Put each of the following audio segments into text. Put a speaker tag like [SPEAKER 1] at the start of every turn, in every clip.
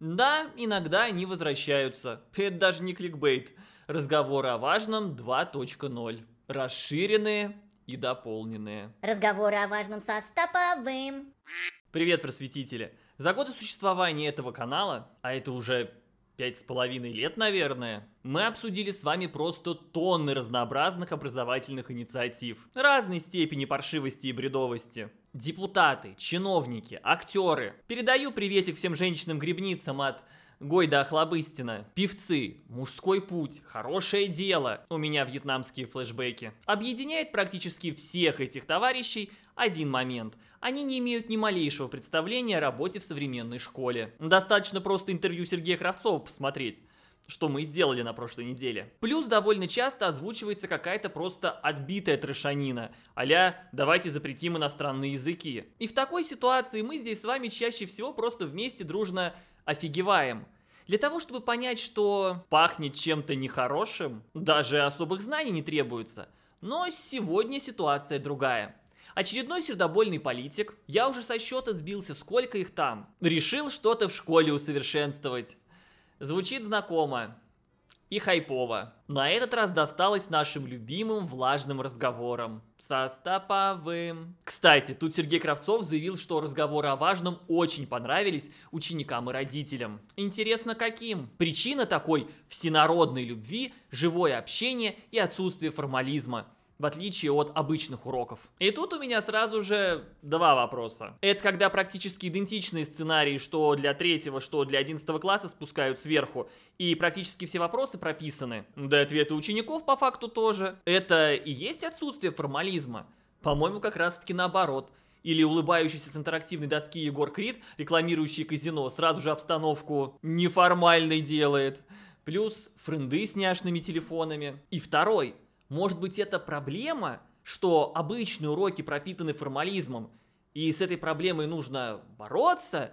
[SPEAKER 1] Да, иногда они возвращаются. Это даже не кликбейт. Разговоры о важном 2.0. Расширенные и дополненные.
[SPEAKER 2] Разговоры о важном со Стоповым.
[SPEAKER 1] Привет, просветители! За годы существования этого канала, а это уже пять с половиной лет, наверное, мы обсудили с вами просто тонны разнообразных образовательных инициатив разной степени паршивости и бредовости. Депутаты, чиновники, актеры. Передаю приветик всем женщинам гребницам от Гойда Охлобыстина. Певцы, мужской путь, хорошее дело. У меня вьетнамские флешбеки. Объединяет практически всех этих товарищей один момент. Они не имеют ни малейшего представления о работе в современной школе. Достаточно просто интервью Сергея Кравцова посмотреть что мы и сделали на прошлой неделе. Плюс довольно часто озвучивается какая-то просто отбитая трешанина, а «давайте запретим иностранные языки». И в такой ситуации мы здесь с вами чаще всего просто вместе дружно офигеваем. Для того, чтобы понять, что пахнет чем-то нехорошим, даже особых знаний не требуется. Но сегодня ситуация другая. Очередной сердобольный политик, я уже со счета сбился, сколько их там, решил что-то в школе усовершенствовать. Звучит знакомо и хайпово. На этот раз досталось нашим любимым влажным разговорам со Стаповым. Кстати, тут Сергей Кравцов заявил, что разговоры о важном очень понравились ученикам и родителям. Интересно, каким? Причина такой всенародной любви, живое общение и отсутствие формализма – в отличие от обычных уроков. И тут у меня сразу же два вопроса. Это когда практически идентичные сценарии, что для третьего, что для одиннадцатого класса спускают сверху, и практически все вопросы прописаны. Да и ответы учеников по факту тоже. Это и есть отсутствие формализма. По-моему, как раз таки наоборот. Или улыбающийся с интерактивной доски Егор Крид, рекламирующий казино, сразу же обстановку неформальной делает. Плюс френды с няшными телефонами. И второй, может быть, это проблема, что обычные уроки пропитаны формализмом, и с этой проблемой нужно бороться,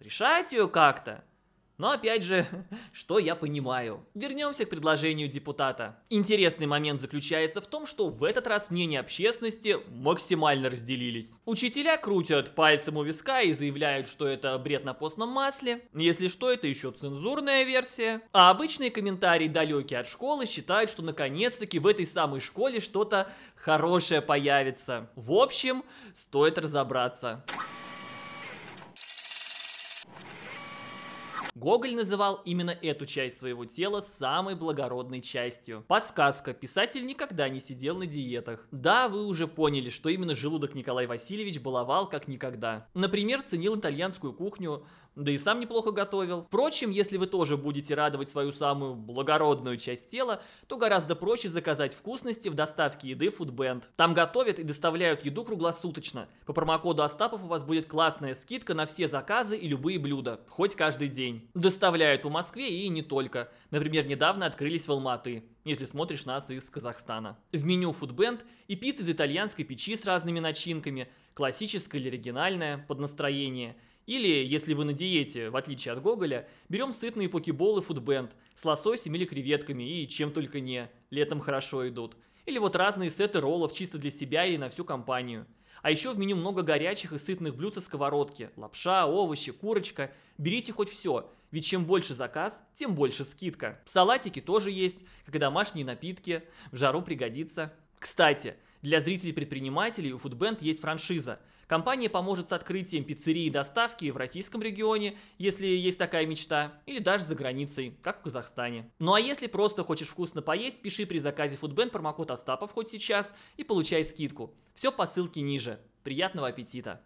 [SPEAKER 1] решать ее как-то – но опять же, что я понимаю. Вернемся к предложению депутата. Интересный момент заключается в том, что в этот раз мнения общественности максимально разделились. Учителя крутят пальцем у виска и заявляют, что это бред на постном масле. Если что, это еще цензурная версия. А обычные комментарии далекие от школы считают, что наконец-таки в этой самой школе что-то хорошее появится. В общем, стоит разобраться. Гоголь называл именно эту часть своего тела самой благородной частью. Подсказка. Писатель никогда не сидел на диетах. Да, вы уже поняли, что именно желудок Николай Васильевич баловал как никогда. Например, ценил итальянскую кухню, да и сам неплохо готовил. Впрочем, если вы тоже будете радовать свою самую благородную часть тела, то гораздо проще заказать вкусности в доставке еды Foodband. Там готовят и доставляют еду круглосуточно. По промокоду Остапов у вас будет классная скидка на все заказы и любые блюда, хоть каждый день. Доставляют по Москве и не только. Например, недавно открылись в Алматы если смотришь нас из Казахстана. В меню фудбенд и пицца из итальянской печи с разными начинками, классическая или оригинальная, под настроение – или, если вы на диете, в отличие от Гоголя, берем сытные покеболы фудбенд с лососем или креветками и чем только не, летом хорошо идут. Или вот разные сеты роллов чисто для себя или на всю компанию. А еще в меню много горячих и сытных блюд со сковородки. Лапша, овощи, курочка. Берите хоть все, ведь чем больше заказ, тем больше скидка. Салатики тоже есть, как и домашние напитки. В жару пригодится. Кстати, для зрителей-предпринимателей у Foodband есть франшиза – Компания поможет с открытием пиццерии и доставки в российском регионе, если есть такая мечта, или даже за границей, как в Казахстане. Ну а если просто хочешь вкусно поесть, пиши при заказе Foodband промокод Остапов хоть сейчас и получай скидку. Все по ссылке ниже. Приятного аппетита!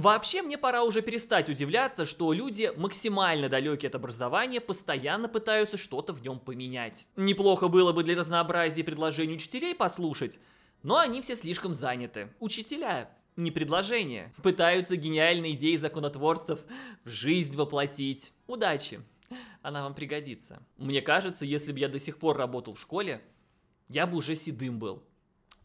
[SPEAKER 1] Вообще мне пора уже перестать удивляться, что люди, максимально далекие от образования, постоянно пытаются что-то в нем поменять. Неплохо было бы для разнообразия предложений учителей послушать, но они все слишком заняты. Учителя, не предложение, пытаются гениальные идеи законотворцев в жизнь воплотить. Удачи! Она вам пригодится. Мне кажется, если бы я до сих пор работал в школе, я бы уже седым был.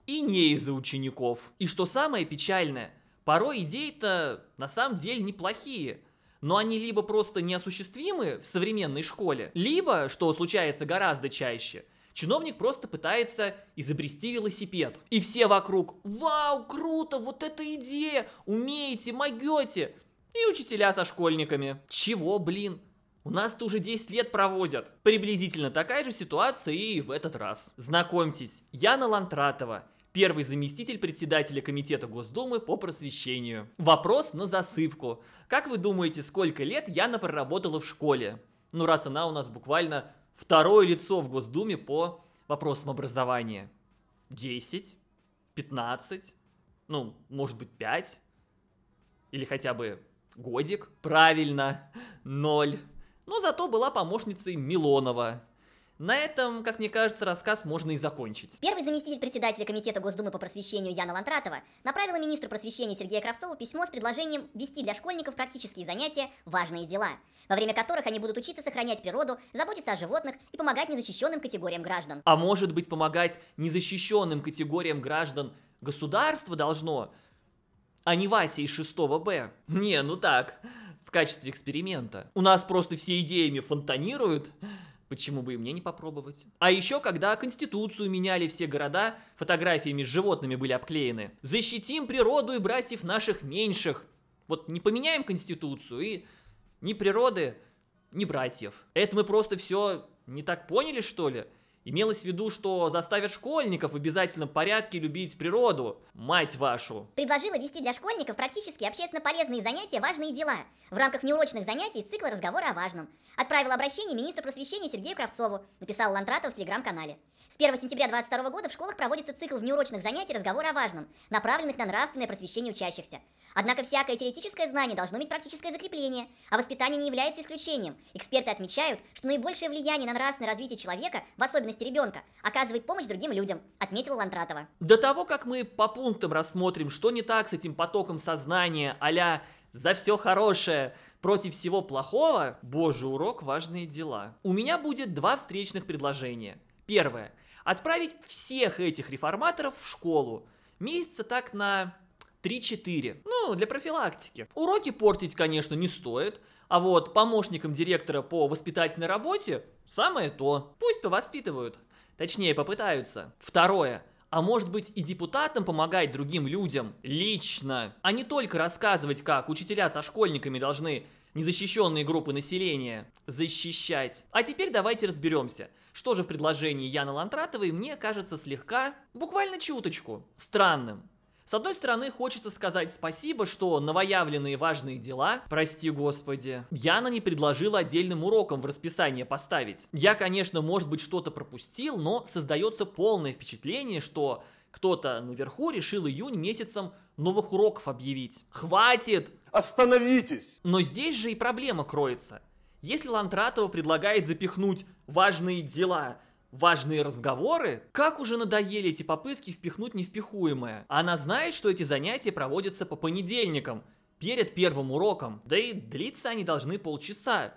[SPEAKER 1] И не из-за учеников. И что самое печальное – Порой идеи-то на самом деле неплохие, но они либо просто неосуществимы в современной школе, либо, что случается гораздо чаще, чиновник просто пытается изобрести велосипед. И все вокруг «Вау, круто, вот эта идея! Умеете, могете!» И учителя со школьниками. Чего, блин? У нас-то уже 10 лет проводят. Приблизительно такая же ситуация и в этот раз. Знакомьтесь, Яна Лантратова – первый заместитель председателя Комитета Госдумы по просвещению. Вопрос на засыпку. Как вы думаете, сколько лет Яна проработала в школе? Ну, раз она у нас буквально второе лицо в Госдуме по вопросам образования. 10, 15, ну, может быть, 5, или хотя бы годик. Правильно, 0. Но зато была помощницей Милонова, на этом, как мне кажется, рассказ можно и закончить.
[SPEAKER 2] Первый заместитель председателя Комитета Госдумы по просвещению Яна Лантратова направила министру просвещения Сергея Кравцову письмо с предложением вести для школьников практические занятия «Важные дела», во время которых они будут учиться сохранять природу, заботиться о животных и помогать незащищенным категориям граждан.
[SPEAKER 1] А может быть, помогать незащищенным категориям граждан государство должно, а не Вася из 6 Б. Не, ну так, в качестве эксперимента. У нас просто все идеями фонтанируют, Почему бы и мне не попробовать? А еще, когда Конституцию меняли все города, фотографиями с животными были обклеены. Защитим природу и братьев наших меньших. Вот не поменяем Конституцию и ни природы, ни братьев. Это мы просто все не так поняли, что ли? Имелось в виду, что заставят школьников в обязательном порядке любить природу. Мать вашу.
[SPEAKER 2] Предложила вести для школьников практически общественно полезные занятия «Важные дела» в рамках неурочных занятий из цикла разговора о важном. Отправила обращение министру просвещения Сергею Кравцову, написал Лантратов в телеграм-канале. С 1 сентября 2022 года в школах проводится цикл внеурочных занятий разговора о важном, направленных на нравственное просвещение учащихся. Однако всякое теоретическое знание должно иметь практическое закрепление, а воспитание не является исключением. Эксперты отмечают, что наибольшее влияние на нравственное развитие человека, в особенности ребенка, оказывает помощь другим людям, отметила Лантратова.
[SPEAKER 1] До того, как мы по пунктам рассмотрим, что не так с этим потоком сознания а за все хорошее против всего плохого, боже, урок важные дела. У меня будет два встречных предложения. Первое. Отправить всех этих реформаторов в школу. Месяца так на 3-4. Ну, для профилактики. Уроки портить, конечно, не стоит. А вот помощникам директора по воспитательной работе самое то. Пусть повоспитывают. Точнее, попытаются. Второе. А может быть и депутатам помогать другим людям лично, а не только рассказывать, как учителя со школьниками должны незащищенные группы населения защищать. А теперь давайте разберемся, что же в предложении Яны Лантратовой мне кажется слегка, буквально чуточку, странным. С одной стороны, хочется сказать спасибо, что новоявленные важные дела, прости господи, Яна не предложила отдельным уроком в расписание поставить. Я, конечно, может быть, что-то пропустил, но создается полное впечатление, что кто-то наверху решил июнь месяцем новых уроков объявить. Хватит! Остановитесь! Но здесь же и проблема кроется. Если Лантратова предлагает запихнуть важные дела, важные разговоры, как уже надоели эти попытки впихнуть невпихуемое. Она знает, что эти занятия проводятся по понедельникам, перед первым уроком, да и длиться они должны полчаса.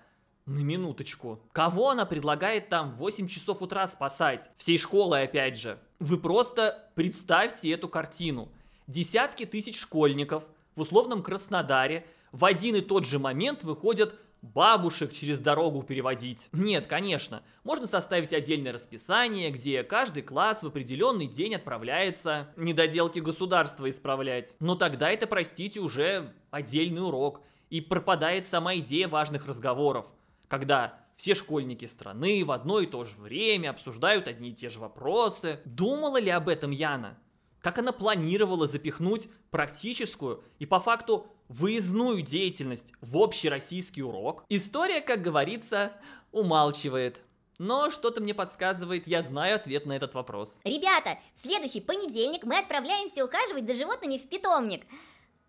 [SPEAKER 1] На минуточку. Кого она предлагает там в 8 часов утра спасать? Всей школы опять же. Вы просто представьте эту картину. Десятки тысяч школьников – в условном Краснодаре в один и тот же момент выходят бабушек через дорогу переводить. Нет, конечно, можно составить отдельное расписание, где каждый класс в определенный день отправляется недоделки государства исправлять. Но тогда это, простите, уже отдельный урок. И пропадает сама идея важных разговоров, когда все школьники страны в одно и то же время обсуждают одни и те же вопросы. Думала ли об этом Яна? как она планировала запихнуть практическую и по факту выездную деятельность в общероссийский урок, история, как говорится, умалчивает. Но что-то мне подсказывает, я знаю ответ на этот вопрос.
[SPEAKER 2] Ребята, в следующий понедельник мы отправляемся ухаживать за животными в питомник.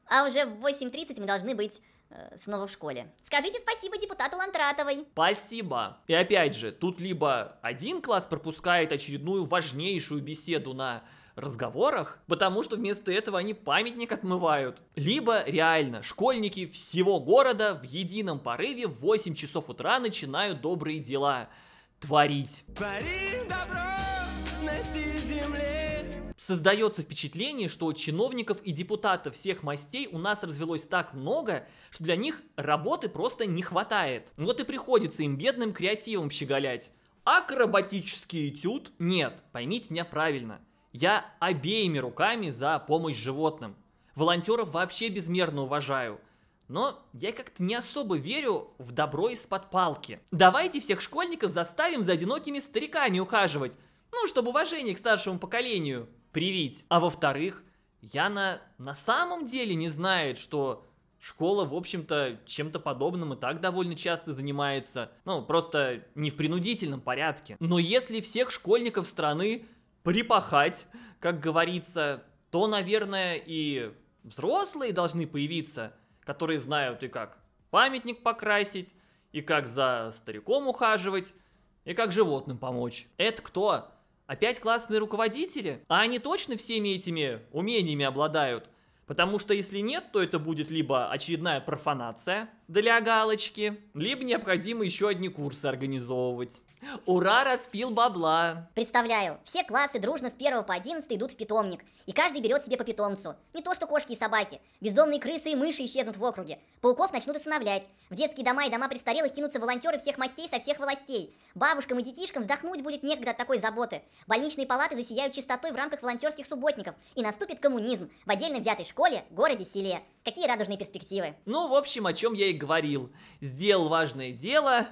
[SPEAKER 2] А уже в 8.30 мы должны быть Э, снова в школе. Скажите спасибо депутату Лантратовой. Спасибо. И опять
[SPEAKER 1] же, тут либо один класс пропускает очередную важнейшую беседу на разговорах, потому что вместо этого они памятник отмывают. Либо реально, школьники всего города в едином порыве в 8 часов утра начинают добрые дела творить. Твори добро на всей земле создается впечатление, что чиновников и депутатов всех мастей у нас развелось так много, что для них работы просто не хватает. Вот и приходится им бедным креативом щеголять. Акробатический этюд? Нет, поймите меня правильно. Я обеими руками за помощь животным. Волонтеров вообще безмерно уважаю. Но я как-то не особо верю в добро из-под палки. Давайте всех школьников заставим за одинокими стариками ухаживать. Ну, чтобы уважение к старшему поколению привить. А во-вторых, Яна на самом деле не знает, что школа, в общем-то, чем-то подобным и так довольно часто занимается. Ну, просто не в принудительном порядке. Но если всех школьников страны припахать, как говорится, то, наверное, и взрослые должны появиться, которые знают и как памятник покрасить, и как за стариком ухаживать, и как животным помочь. Это кто? Опять классные руководители? А они точно всеми этими умениями обладают? Потому что если нет, то это будет либо очередная профанация, для галочки, либо необходимо еще одни курсы организовывать. Ура, распил бабла!
[SPEAKER 2] Представляю, все классы дружно с 1 по 11 идут в питомник, и каждый берет себе по питомцу. Не то что кошки и собаки, бездомные крысы и мыши исчезнут в округе, пауков начнут усыновлять, в детские дома и дома престарелых кинутся волонтеры всех мастей со всех властей, бабушкам и детишкам вздохнуть будет некогда от такой заботы, больничные палаты засияют чистотой в рамках волонтерских субботников, и наступит коммунизм в отдельно взятой школе, городе, селе. Какие радужные перспективы.
[SPEAKER 1] Ну, в общем, о чем я и говорил, сделал важное дело,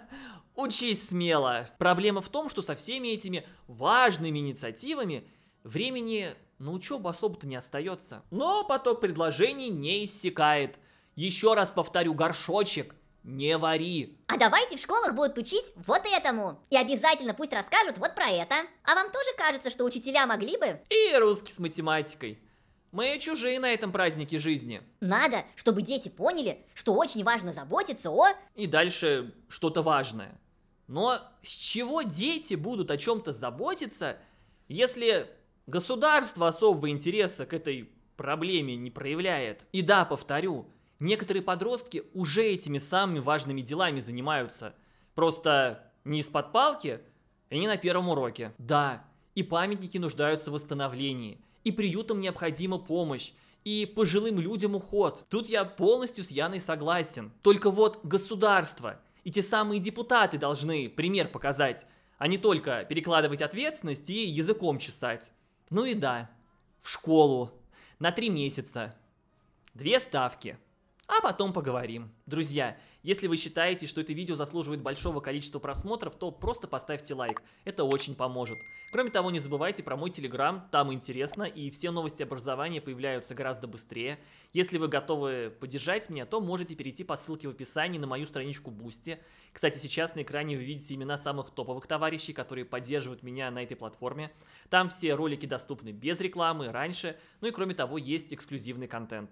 [SPEAKER 1] учись смело. Проблема в том, что со всеми этими важными инициативами времени на учебу особо-то не остается. Но поток предложений не иссякает. Еще раз повторю, горшочек не вари.
[SPEAKER 2] А давайте в школах будут учить вот этому. И обязательно пусть расскажут вот про это. А вам тоже кажется, что учителя могли бы? И русский
[SPEAKER 1] с математикой. Мы чужие на этом празднике жизни.
[SPEAKER 2] Надо, чтобы дети поняли, что очень важно заботиться о...
[SPEAKER 1] И дальше что-то важное. Но с чего дети будут о чем-то заботиться, если государство особого интереса к этой проблеме не проявляет? И да, повторю, некоторые подростки уже этими самыми важными делами занимаются. Просто не из-под палки и не на первом уроке. Да, и памятники нуждаются в восстановлении – и приютам необходима помощь, и пожилым людям уход. Тут я полностью с Яной согласен. Только вот государство и те самые депутаты должны пример показать, а не только перекладывать ответственность и языком чесать. Ну и да, в школу на три месяца. Две ставки. А потом поговорим. Друзья, если вы считаете, что это видео заслуживает большого количества просмотров, то просто поставьте лайк, это очень поможет. Кроме того, не забывайте про мой телеграм, там интересно и все новости образования появляются гораздо быстрее. Если вы готовы поддержать меня, то можете перейти по ссылке в описании на мою страничку Бусти. Кстати, сейчас на экране вы видите имена самых топовых товарищей, которые поддерживают меня на этой платформе. Там все ролики доступны без рекламы, раньше, ну и кроме того есть эксклюзивный контент.